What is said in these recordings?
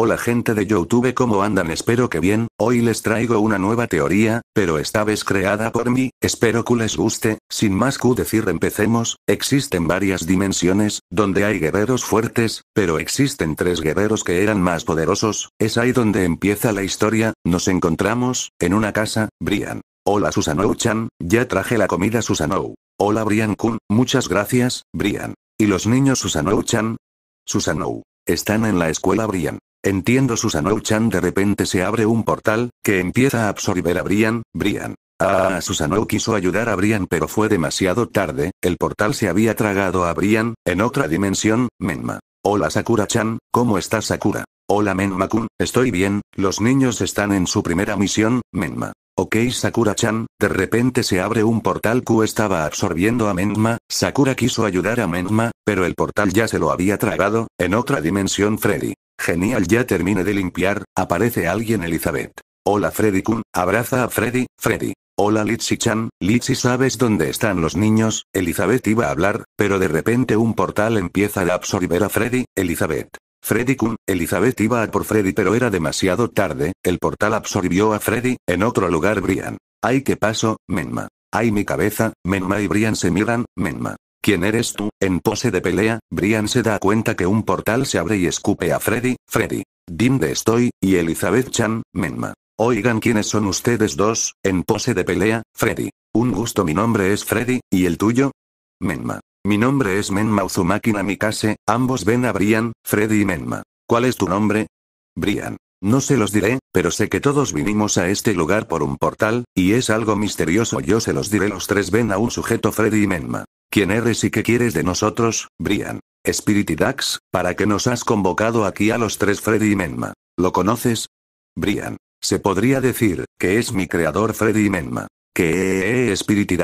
Hola gente de Youtube ¿cómo andan? Espero que bien, hoy les traigo una nueva teoría, pero esta vez creada por mí, espero que les guste, sin más que decir empecemos, existen varias dimensiones, donde hay guerreros fuertes, pero existen tres guerreros que eran más poderosos, es ahí donde empieza la historia, nos encontramos, en una casa, Brian. Hola Susanou-chan, ya traje la comida Susanou. Hola Brian-kun, muchas gracias, Brian. ¿Y los niños Susanou-chan? Susanou. Están en la escuela Brian. Entiendo susanoo chan de repente se abre un portal, que empieza a absorber a Brian, Brian. Ah, Susanoo quiso ayudar a Brian pero fue demasiado tarde, el portal se había tragado a Brian, en otra dimensión, Menma. Hola Sakura-chan, ¿cómo estás Sakura? Hola Menma-kun, estoy bien, los niños están en su primera misión, Menma. Ok Sakura-chan, de repente se abre un portal que estaba absorbiendo a Menma, Sakura quiso ayudar a Menma, pero el portal ya se lo había tragado, en otra dimensión Freddy. Genial, ya terminé de limpiar, aparece alguien Elizabeth. Hola Freddy Kun, abraza a Freddy, Freddy. Hola Litsi-chan, Litsi ¿sabes dónde están los niños? Elizabeth iba a hablar, pero de repente un portal empieza a absorber a Freddy, Elizabeth. Freddy Kun, Elizabeth iba a por Freddy pero era demasiado tarde, el portal absorbió a Freddy, en otro lugar Brian. Ay qué paso, Menma. Ay mi cabeza, Menma y Brian se miran, Menma. ¿Quién eres tú? En pose de pelea, Brian se da cuenta que un portal se abre y escupe a Freddy, Freddy. de estoy, y Elizabeth Chan, Menma. Oigan quiénes son ustedes dos, en pose de pelea, Freddy. Un gusto mi nombre es Freddy, ¿y el tuyo? Menma. Mi nombre es Menma Uzumaki Namikase, ambos ven a Brian, Freddy y Menma. ¿Cuál es tu nombre? Brian. No se los diré, pero sé que todos vinimos a este lugar por un portal, y es algo misterioso yo se los diré los tres ven a un sujeto Freddy y Menma. ¿Quién eres y qué quieres de nosotros, Brian? Spirit ¿para qué nos has convocado aquí a los tres Freddy y Menma? ¿Lo conoces? Brian. Se podría decir, que es mi creador Freddy Menma. Que eh, eh, Spirit y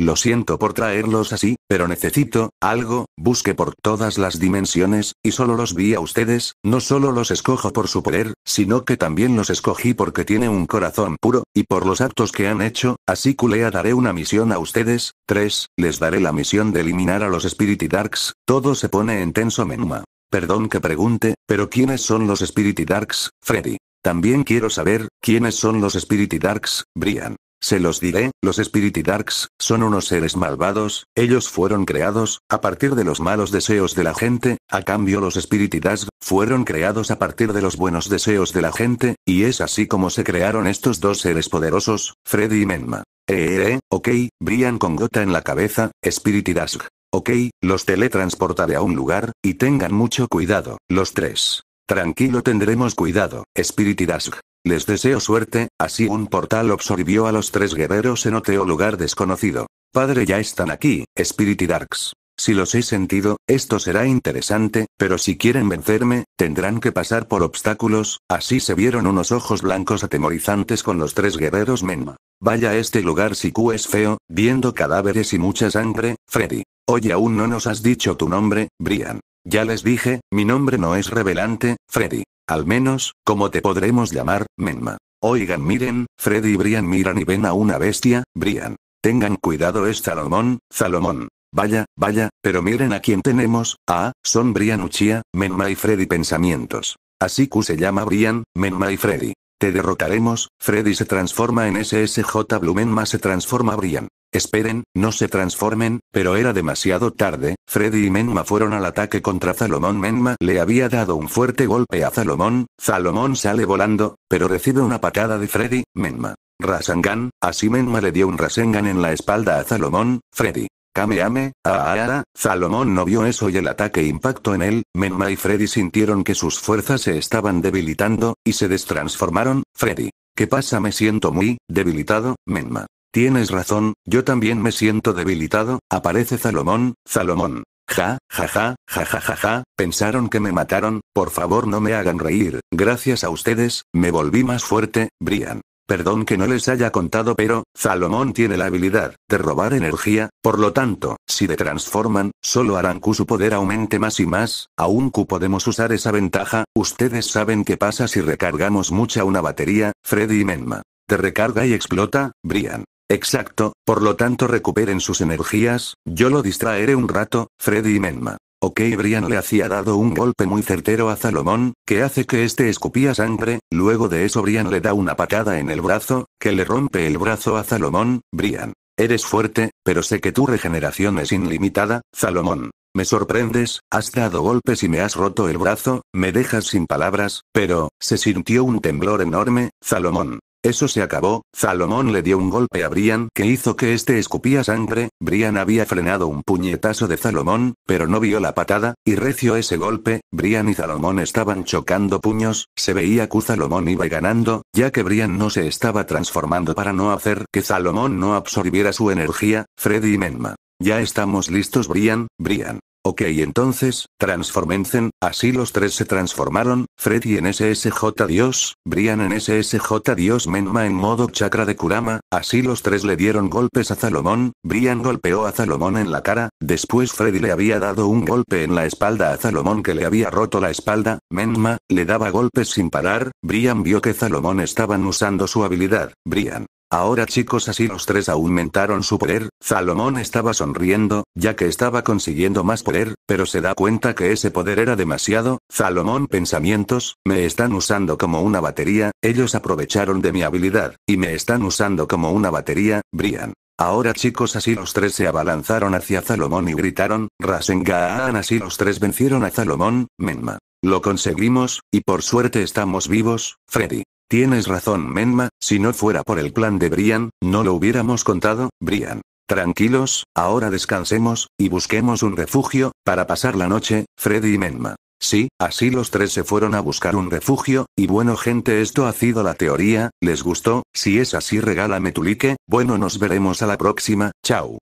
lo siento por traerlos así, pero necesito algo, busque por todas las dimensiones, y solo los vi a ustedes, no solo los escojo por su poder, sino que también los escogí porque tiene un corazón puro, y por los actos que han hecho, así culea daré una misión a ustedes, 3, les daré la misión de eliminar a los Spirit Darks, todo se pone en tenso menuma. Perdón que pregunte, pero ¿quiénes son los Spirit Darks, Freddy? También quiero saber, ¿quiénes son los Spirit Darks, Brian? Se los diré, los Darks, son unos seres malvados, ellos fueron creados, a partir de los malos deseos de la gente, a cambio los Spiritidas, fueron creados a partir de los buenos deseos de la gente, y es así como se crearon estos dos seres poderosos, Freddy y Menma. Eh, eh, ok, brillan con gota en la cabeza, Dask. Ok, los teletransportaré a un lugar, y tengan mucho cuidado, los tres. Tranquilo tendremos cuidado, Spiritidask. Les deseo suerte, así un portal absorbió a los tres guerreros en otro lugar desconocido. Padre ya están aquí, Spirit Darks. Si los he sentido, esto será interesante, pero si quieren vencerme, tendrán que pasar por obstáculos, así se vieron unos ojos blancos atemorizantes con los tres guerreros Menma. Vaya este lugar si Q es feo, viendo cadáveres y mucha sangre, Freddy. hoy aún no nos has dicho tu nombre, Brian. Ya les dije, mi nombre no es revelante, Freddy. Al menos, como te podremos llamar, Menma. Oigan, miren, Freddy y Brian miran y ven a una bestia, Brian. Tengan cuidado es Salomón, Salomón. Vaya, vaya, pero miren a quién tenemos, ah, son Brian Uchia, Menma y Freddy Pensamientos. Así que se llama Brian, Menma y Freddy. Te derrotaremos, Freddy se transforma en SSJ Blumenma se transforma Brian. Esperen, no se transformen, pero era demasiado tarde, Freddy y Menma fueron al ataque contra Salomón. Menma le había dado un fuerte golpe a Salomón, Salomón sale volando, pero recibe una patada de Freddy, Menma. Rasengan, así Menma le dio un Rasengan en la espalda a Salomón, Freddy. Kameame, Aara, ah, ah, ah, Salomón no vio eso y el ataque impactó en él, Menma y Freddy sintieron que sus fuerzas se estaban debilitando, y se destransformaron, Freddy. ¿Qué pasa? Me siento muy debilitado, Menma. Tienes razón, yo también me siento debilitado, aparece Salomón, Salomón. Ja, ja, ja, ja, ja, ja, ja, pensaron que me mataron, por favor no me hagan reír, gracias a ustedes, me volví más fuerte, Brian. Perdón que no les haya contado, pero, Salomón tiene la habilidad de robar energía, por lo tanto, si te transforman, solo harán que su poder aumente más y más, aún que podemos usar esa ventaja, ustedes saben qué pasa si recargamos mucha una batería, Freddy y Menma. Te recarga y explota, Brian. Exacto, por lo tanto recuperen sus energías, yo lo distraeré un rato, Freddy y Menma. Ok Brian le hacía dado un golpe muy certero a Salomón, que hace que este escupía sangre, luego de eso Brian le da una patada en el brazo, que le rompe el brazo a Salomón, Brian. Eres fuerte, pero sé que tu regeneración es ilimitada, Salomón. Me sorprendes, has dado golpes y me has roto el brazo, me dejas sin palabras, pero, se sintió un temblor enorme, Salomón. Eso se acabó, Salomón le dio un golpe a Brian que hizo que este escupía sangre, Brian había frenado un puñetazo de Salomón, pero no vio la patada, y recio ese golpe, Brian y Salomón estaban chocando puños, se veía que Salomón iba ganando, ya que Brian no se estaba transformando para no hacer que Salomón no absorbiera su energía, Freddy y Menma. Ya estamos listos Brian, Brian. Ok entonces, transformencen, así los tres se transformaron, Freddy en SSJ Dios, Brian en SSJ Dios Menma en modo chakra de Kurama, así los tres le dieron golpes a Salomón, Brian golpeó a Salomón en la cara, después Freddy le había dado un golpe en la espalda a Salomón que le había roto la espalda, Menma, le daba golpes sin parar, Brian vio que Salomón estaban usando su habilidad, Brian, Ahora chicos así los tres aumentaron su poder, Salomón estaba sonriendo, ya que estaba consiguiendo más poder, pero se da cuenta que ese poder era demasiado, Salomón pensamientos, me están usando como una batería, ellos aprovecharon de mi habilidad, y me están usando como una batería, Brian. Ahora chicos así los tres se abalanzaron hacia Salomón y gritaron, Rasengan así los tres vencieron a Salomón, Menma. Lo conseguimos, y por suerte estamos vivos, Freddy. Tienes razón, Menma, si no fuera por el plan de Brian, no lo hubiéramos contado, Brian. Tranquilos, ahora descansemos, y busquemos un refugio, para pasar la noche, Freddy y Menma. Sí, así los tres se fueron a buscar un refugio, y bueno gente esto ha sido la teoría, les gustó, si es así regálame tu like, bueno nos veremos a la próxima, chao.